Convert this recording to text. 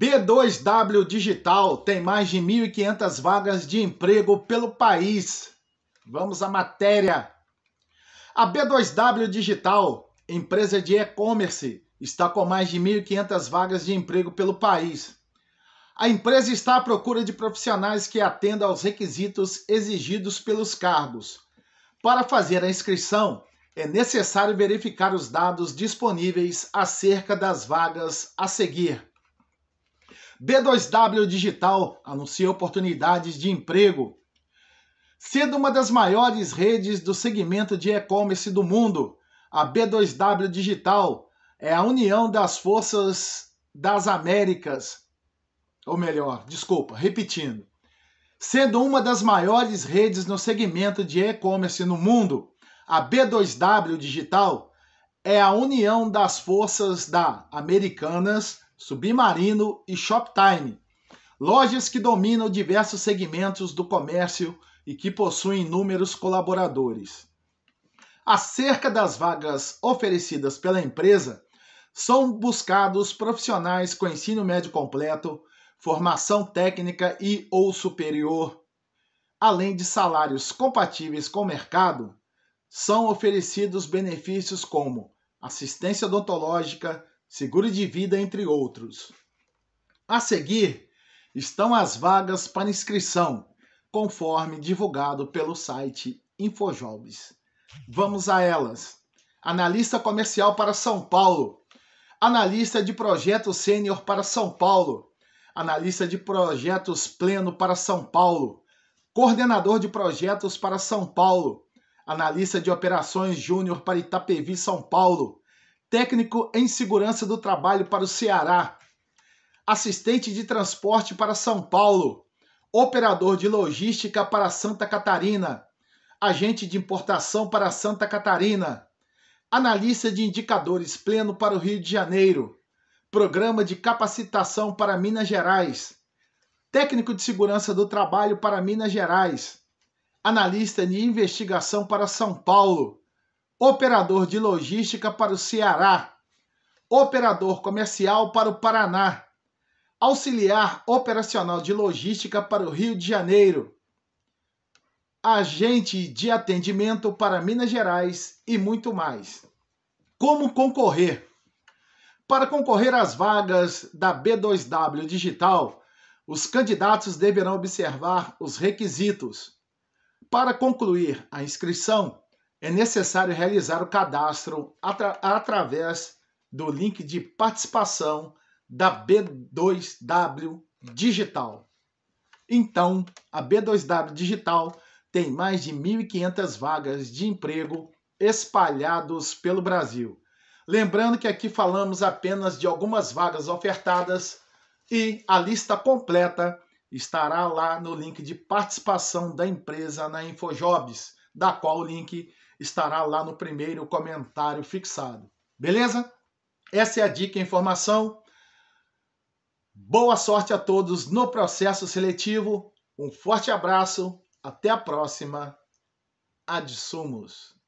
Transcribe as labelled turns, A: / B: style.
A: B2W Digital tem mais de 1.500 vagas de emprego pelo país. Vamos à matéria. A B2W Digital, empresa de e-commerce, está com mais de 1.500 vagas de emprego pelo país. A empresa está à procura de profissionais que atendam aos requisitos exigidos pelos cargos. Para fazer a inscrição, é necessário verificar os dados disponíveis acerca das vagas a seguir. B2W Digital anuncia oportunidades de emprego. Sendo uma das maiores redes do segmento de e-commerce do mundo, a B2W Digital é a união das forças das Américas. Ou melhor, desculpa, repetindo. Sendo uma das maiores redes no segmento de e-commerce no mundo, a B2W Digital é a união das forças da Americanas, Submarino e Shoptime, lojas que dominam diversos segmentos do comércio e que possuem inúmeros colaboradores. Acerca das vagas oferecidas pela empresa, são buscados profissionais com ensino médio completo, formação técnica e ou superior. Além de salários compatíveis com o mercado, são oferecidos benefícios como assistência odontológica, seguro de vida, entre outros. A seguir estão as vagas para inscrição, conforme divulgado pelo site Infojobs. Vamos a elas. Analista comercial para São Paulo. Analista de projetos sênior para São Paulo. Analista de projetos pleno para São Paulo. Coordenador de projetos para São Paulo. Analista de operações júnior para Itapevi, São Paulo técnico em segurança do trabalho para o Ceará, assistente de transporte para São Paulo, operador de logística para Santa Catarina, agente de importação para Santa Catarina, analista de indicadores pleno para o Rio de Janeiro, programa de capacitação para Minas Gerais, técnico de segurança do trabalho para Minas Gerais, analista de investigação para São Paulo operador de logística para o Ceará, operador comercial para o Paraná, auxiliar operacional de logística para o Rio de Janeiro, agente de atendimento para Minas Gerais e muito mais. Como concorrer? Para concorrer às vagas da B2W Digital, os candidatos deverão observar os requisitos. Para concluir a inscrição, é necessário realizar o cadastro atra através do link de participação da B2W Digital. Então, a B2W Digital tem mais de 1.500 vagas de emprego espalhados pelo Brasil. Lembrando que aqui falamos apenas de algumas vagas ofertadas e a lista completa estará lá no link de participação da empresa na InfoJobs da qual o link estará lá no primeiro comentário fixado. Beleza? Essa é a dica e informação. Boa sorte a todos no processo seletivo. Um forte abraço. Até a próxima. Adsumos.